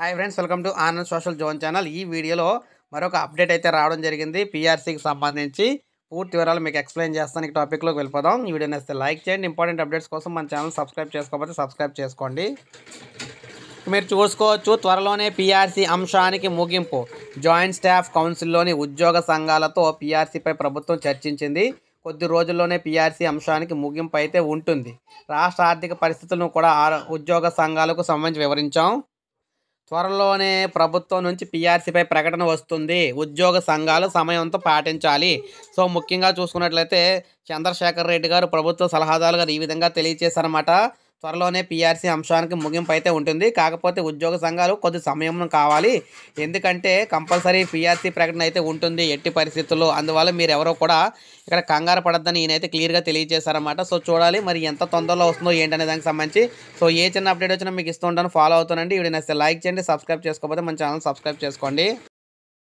hi friends welcome to Anand social zone channel ఈ వీడియోలో మరొక అప్డేట్ అయితే రావడం జరిగింది పీఆర్సీకి సంబంధించి పూర్తి వివరాలు మీకు ఎక్స్ప్లెయిన్ చేస్తాను ఈ టాపిక్లోకి వెళ్ళిపోదాం ఈ వీడియో నేస్తే లైక్ చేయండి ఇంపార్టెంట్ అప్డేట్స్ కోసం మన ఛానల్ సబ్స్క్రైబ్ చేసుకోకపోతే సబ్స్క్రైబ్ చేసుకోండి మీరు చూసుకోవచ్చు త్వరలోనే పీఆర్సీ అంశానికి ముగింపు జాయింట్ స్టాఫ్ కౌన్సిల్లోని ఉద్యోగ సంఘాలతో పీఆర్సీపై ప్రభుత్వం చర్చించింది కొద్ది రోజుల్లోనే పీఆర్సీ అంశానికి ముగింపు అయితే ఉంటుంది రాష్ట్ర ఆర్థిక పరిస్థితులను కూడా ఉద్యోగ సంఘాలకు సంబంధించి వివరించాం త్వరలోనే ప్రభుత్వం నుంచి పిఆర్సీపై ప్రకటన వస్తుంది ఉద్యోగ సంఘాలు సమయంతో పాటించాలి సో ముఖ్యంగా చూసుకున్నట్లయితే చంద్రశేఖర్ రెడ్డి గారు ప్రభుత్వ సలహాదారుగా ఈ విధంగా తెలియజేశారన్నమాట త్వరలోనే పీఆర్సీ అంశానికి ముగింపు అయితే ఉంటుంది కాకపోతే ఉద్యోగ సంఘాలు కొద్ది సమయం కావాలి ఎందుకంటే కంపల్సరీ పీఆర్సీ ప్రకటన అయితే ఉంటుంది ఎట్టి పరిస్థితుల్లో అందువల్ల మీరు ఎవరో కూడా ఇక్కడ కంగారు పడద్దని ఈయనైతే క్లియర్గా తెలియజేశారన్నమాట సో చూడాలి మరి ఎంత తొందరలో వస్తుందో ఏంటనే దానికి సంబంధించి సో ఏ చిన్న అప్డేట్ వచ్చినా మీకు ఇస్తూ ఉంటాను ఫాలో అవుతానండి ఇవి నచ్చితే లైక్ చేయండి సబ్స్క్రైబ్ చేసుకోకపోతే మన ఛానల్ సబ్స్క్రైబ్ చేసుకోండి